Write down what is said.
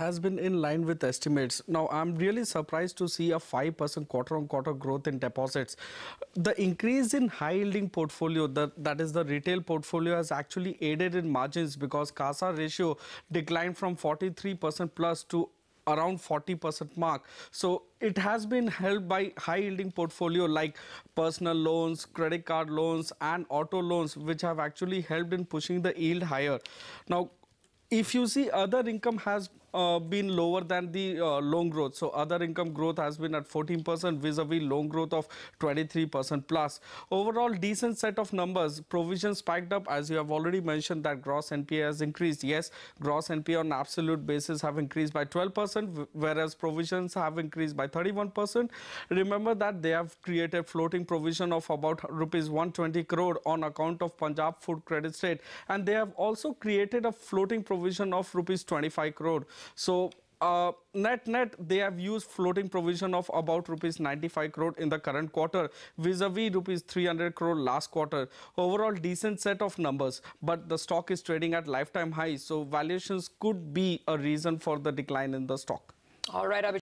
has been in line with estimates. Now, I'm really surprised to see a 5% quarter-on-quarter growth in deposits. The increase in high-yielding portfolio, the, that is the retail portfolio, has actually aided in margins because CASA ratio declined from 43% plus to around 40% mark. So it has been helped by high yielding portfolio like personal loans, credit card loans and auto loans which have actually helped in pushing the yield higher. Now if you see other income has uh, been lower than the uh, loan growth. So other income growth has been at 14% vis-a-vis loan growth of 23% plus. Overall, decent set of numbers. Provisions spiked up as you have already mentioned that gross NPA has increased. Yes, gross NPA on absolute basis have increased by 12%, whereas provisions have increased by 31%. Remember that they have created floating provision of about rupees 120 crore on account of Punjab Food Credit State, and they have also created a floating provision of rupees 25 crore. So uh, net net they have used floating provision of about rupees 95 crore in the current quarter vis-a-vis -vis rupees 300 crore last quarter overall decent set of numbers but the stock is trading at lifetime highs so valuations could be a reason for the decline in the stock all right Abhishek.